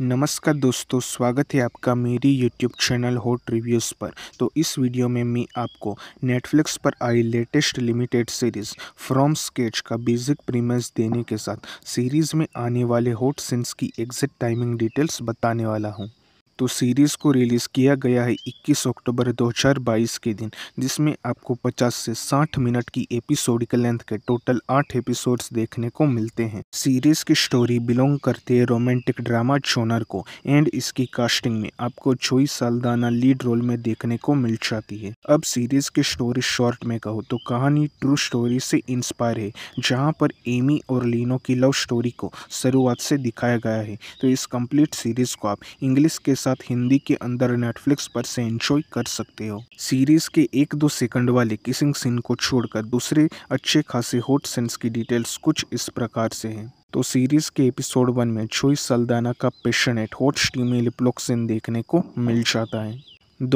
नमस्कार दोस्तों स्वागत है आपका मेरी यूट्यूब चैनल हॉट रिव्यूज़ पर तो इस वीडियो में मैं आपको नेटफ्लिक्स पर आई latest limited series from scratch का बेसिक प्रीमियस देने के साथ सीरीज़ में आने वाले हॉट सीन्स की एग्जिट टाइमिंग डिटेल्स बताने वाला हूँ तो सीरीज़ को रिलीज़ किया गया है 21 अक्टूबर 2022 के दिन जिसमें आपको 50 से 60 मिनट की एपिसोडिकल लेंथ के टोटल आठ एपिसोड्स देखने को मिलते हैं सीरीज़ की स्टोरी बिलोंग करते है रोमांटिक ड्रामा चोनर को एंड इसकी कास्टिंग में आपको जोई सालदाना लीड रोल में देखने को मिल जाती है अब सीरीज़ की स्टोरी शॉर्ट में कहो तो कहानी ट्रू स्टोरी से इंस्पायर है जहाँ पर एमी और लीनो की लव स्टोरी को शुरुआत से दिखाया गया है तो इस कंप्लीट सीरीज़ को आप इंग्लिश के साथ हिंदी के अंदर नेटफ्लिक्स पर से एंजॉय कर सकते हो सीरीज के एक दो सेकंड वाले किसिंग सीन को छोड़कर दूसरे अच्छे खासे हॉट सीन्स की डिटेल्स कुछ इस प्रकार से हैं तो सीरीज के एपिसोड वन में छोई सल्दाना का पेशनेट हॉट स्टीमेल सीन देखने को मिल जाता है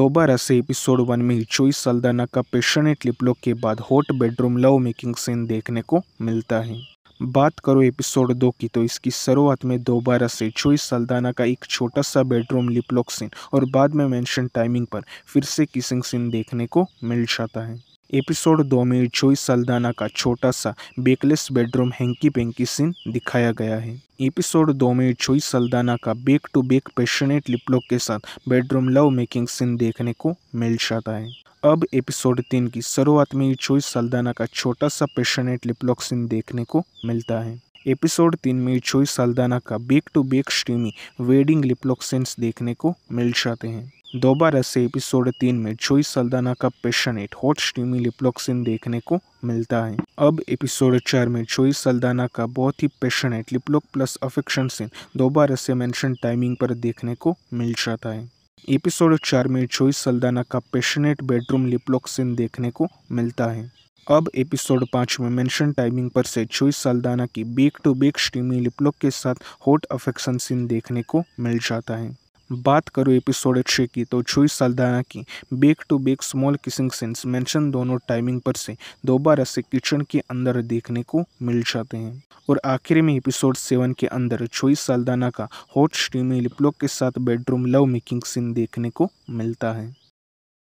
दोबारा से एपिसोड वन में चोई सल्दाना का पेशनेट लिपलोक के बाद hot bedroom love making scene देखने को मिलता है बात करो एपिसोड दो की तो इसकी शुरुआत में दोबारा से जोई सल्दाना का एक छोटा सा बेडरूम लिपलॉक सीन और बाद में मेंशन टाइमिंग पर फिर से किसिंग सीन देखने को मिल जाता है एपिसोड दो में जोई सल्दाना का छोटा सा backless bedroom hanky panky scene दिखाया गया है एपिसोड दो में जोई सल्दाना का back to back passionate liplock के साथ बेडरूम लव मेकिंग सीन देखने को मिल जाता है अब एपिसोड तीन की शुरुआत में यूचोई साल्दाना का छोटा सा पेशनेट लिपलॉक सीन देखने को मिलता है एपिसोड तीन में यूचोई साल्दाना का back to back steamy wedding liplock scenes देखने को मिल जाते हैं दोबारा से एपिसोड तीन में जोई सल्दाना का passionate hot steamy liplock scene देखने को मिलता है अब एपिसोड चार में जोई सल्दाना का बहुत ही passionate liplock plus affection scene दोबारा से मेंशन टाइमिंग पर देखने को मिल जाता है एपिसोड चार में जोई सल्दाना का पैशनेट बेडरूम लिपलॉक सीन देखने को मिलता है अब एपिसोड पाँच में मेंशन टाइमिंग पर से जोई सल्दाना की back to back steamy liplock के साथ हॉट अफेक्शन सीन देखने को मिल जाता है बात करो एपिसोड छः की तो छुई सालदाना की back to back small kissing scenes mention दोनों टाइमिंग पर से दोबारा से किचन के अंदर देखने को मिल जाते हैं और आखिर में एपिसोड सेवन के अंदर छुई सालदाना का हॉट स्टीमी लिपलॉक के साथ बेडरूम लव मेकिंग सीन देखने को मिलता है